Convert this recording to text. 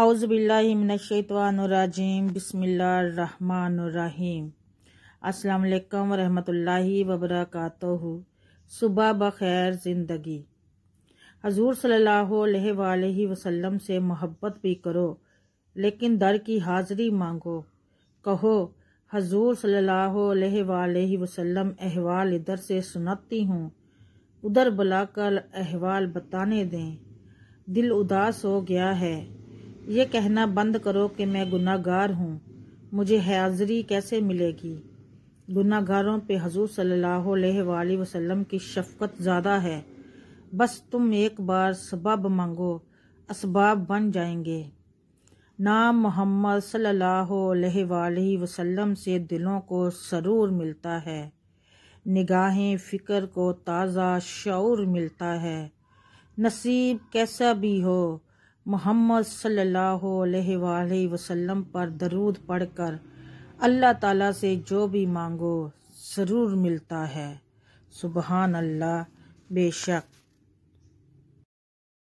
आउज़बिल्लिमिनशैतवानरजीम बसमीम अल्लाम वरहमतुल्लाहि वबरक़ सुबह बखैर ज़िंदगी हजूर सल्लल्लाहु वसम से मोहब्बत भी करो लेकिन दर की हाज़री मांगो कहो हजूर सल्लल्लाहु वसम अहवाल इधर से सुनाती हूँ उधर बुलाकर अहवाल बताने दें दिल उदास हो गया है ये कहना बंद करो कि मैं गुनागार हूँ मुझे हाजरी कैसे मिलेगी गुनागारों पे हजूर सल्ला वसलम की शफकत ज़्यादा है बस तुम एक बार सबब मांगो इसबाब बन जाएंगे नाम मोहम्मद सल्ला वसलम से दिलों को सरूर मिलता है निगाहें फ़िक्र को ताज़ा शौर मिलता है नसीब कैसा भी हो मोहम्मद सल्लल्लाहु अलैहि वसल्लम पर दरूद पढ़कर अल्लाह ताला से जो भी मांगो ज़रूर मिलता है सुबहान अल्लाह बेशक